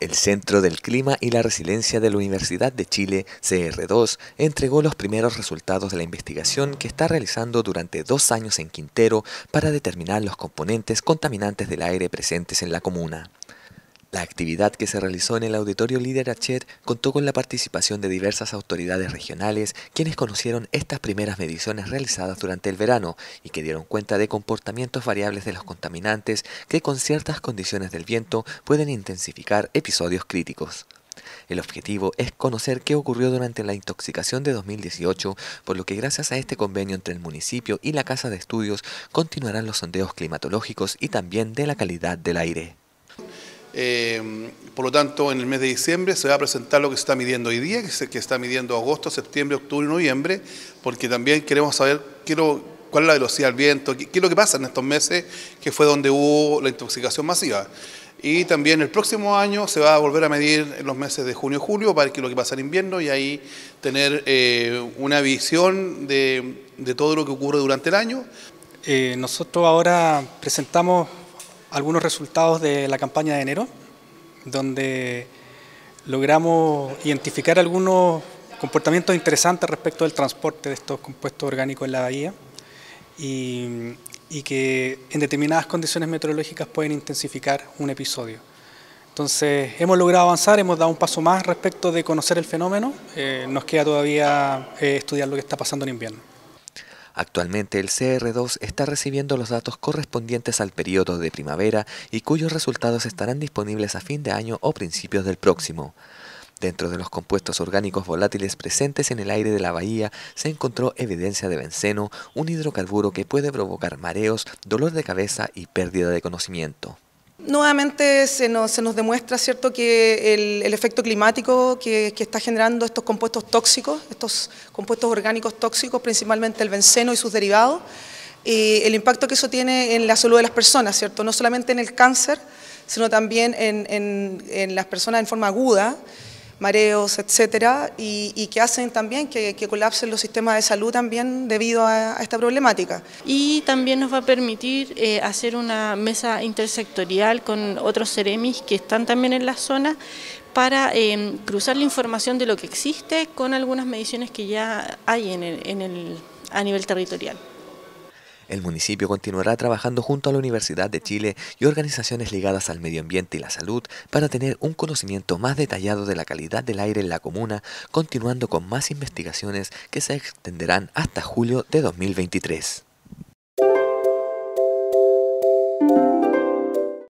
El Centro del Clima y la Resiliencia de la Universidad de Chile, CR2, entregó los primeros resultados de la investigación que está realizando durante dos años en Quintero para determinar los componentes contaminantes del aire presentes en la comuna. La actividad que se realizó en el Auditorio Líder contó con la participación de diversas autoridades regionales, quienes conocieron estas primeras mediciones realizadas durante el verano y que dieron cuenta de comportamientos variables de los contaminantes que con ciertas condiciones del viento pueden intensificar episodios críticos. El objetivo es conocer qué ocurrió durante la intoxicación de 2018, por lo que gracias a este convenio entre el municipio y la Casa de Estudios continuarán los sondeos climatológicos y también de la calidad del aire. Eh, por lo tanto, en el mes de diciembre se va a presentar lo que se está midiendo hoy día, que se que está midiendo agosto, septiembre, octubre, noviembre, porque también queremos saber quiero, cuál es la velocidad del viento, qué, es lo que pasa en estos meses, que fue donde hubo la intoxicación masiva. Y también el próximo año se va a volver a medir en los meses de junio y julio para que lo que pasa en invierno y ahí tener eh, una visión de, todo lo que ocurre durante el año. Eh, nosotros ahora presentamos algunos resultados de la campaña de enero, donde logramos identificar algunos comportamientos interesantes respecto del transporte de estos compuestos orgánicos en la bahía y, que en determinadas condiciones meteorológicas pueden intensificar un episodio. Entonces, hemos logrado avanzar, hemos dado un paso más respecto de conocer el fenómeno, eh, nos queda todavía eh, estudiar lo que está pasando en invierno. Actualmente el CR2 está recibiendo los datos correspondientes al periodo de primavera y cuyos resultados estarán disponibles a fin de año o principios del próximo. Dentro de los compuestos orgánicos volátiles presentes en el aire de la bahía se encontró evidencia de benceno, un hidrocarburo que puede provocar mareos, dolor de cabeza y pérdida de conocimiento. Nuevamente se nos, demuestra cierto, que el, efecto climático que, está generando estos compuestos tóxicos, estos compuestos orgánicos tóxicos, principalmente el benceno y sus derivados, y el impacto que eso tiene en la salud de las personas, ¿cierto? no solamente en el cáncer, sino también en las personas en forma aguda, mareos, etcétera, y, que hacen también que, colapsen los sistemas de salud también debido a, esta problemática. Y también nos va a permitir eh, hacer una mesa intersectorial con otros CEREMIS que están también en la zona para eh, cruzar la información de lo que existe con algunas mediciones que ya hay en el, a nivel territorial. El municipio continuará trabajando junto a la Universidad de Chile y organizaciones ligadas al medio ambiente y la salud para tener un conocimiento más detallado de la calidad del aire en la comuna, continuando con más investigaciones que se extenderán hasta julio de 2023.